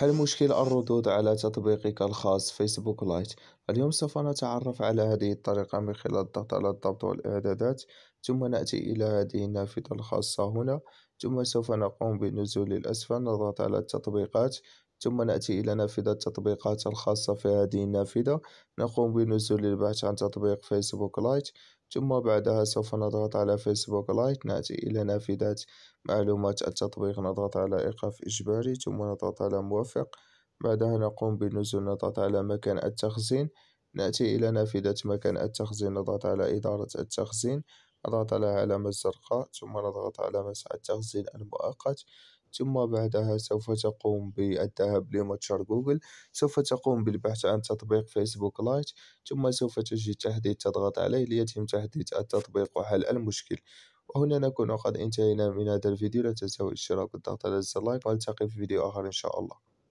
حل مشكل الردود على تطبيقك الخاص فيسبوك لايت اليوم سوف نتعرف على هذه الطريقة من خلال الضغط على الضبط والإعدادات ثم نأتي إلى هذه النافذة الخاصة هنا ثم سوف نقوم بالنزول للأسفل نضغط على التطبيقات ثم نأتي إلى نافذة التطبيقات الخاصة في هذه النافذة نقوم بنزول البحث عن تطبيق فيسبوك لايت ثم بعدها سوف نضغط على فيسبوك لايت نأتي إلى نافذة معلومات التطبيق نضغط على إيقاف إجباري ثم نضغط على موافق بعدها نقوم بنزول نضغط على مكان التخزين نأتي إلى نافذة مكان التخزين نضغط على إدارة التخزين نضغط على علامة الزرقاء ثم نضغط على مسح التخزين المؤقت ثم بعدها سوف تقوم بالذهاب لمتجر جوجل سوف تقوم بالبحث عن تطبيق فيسبوك لايت ثم سوف تجد تحديث تضغط عليه ليتم تحديث التطبيق وحل المشكل وهنا نكون قد انتهينا من هذا الفيديو لا تنسوا الاشتراك والضغط على زر اللايك والتقي في فيديو آخر إن شاء الله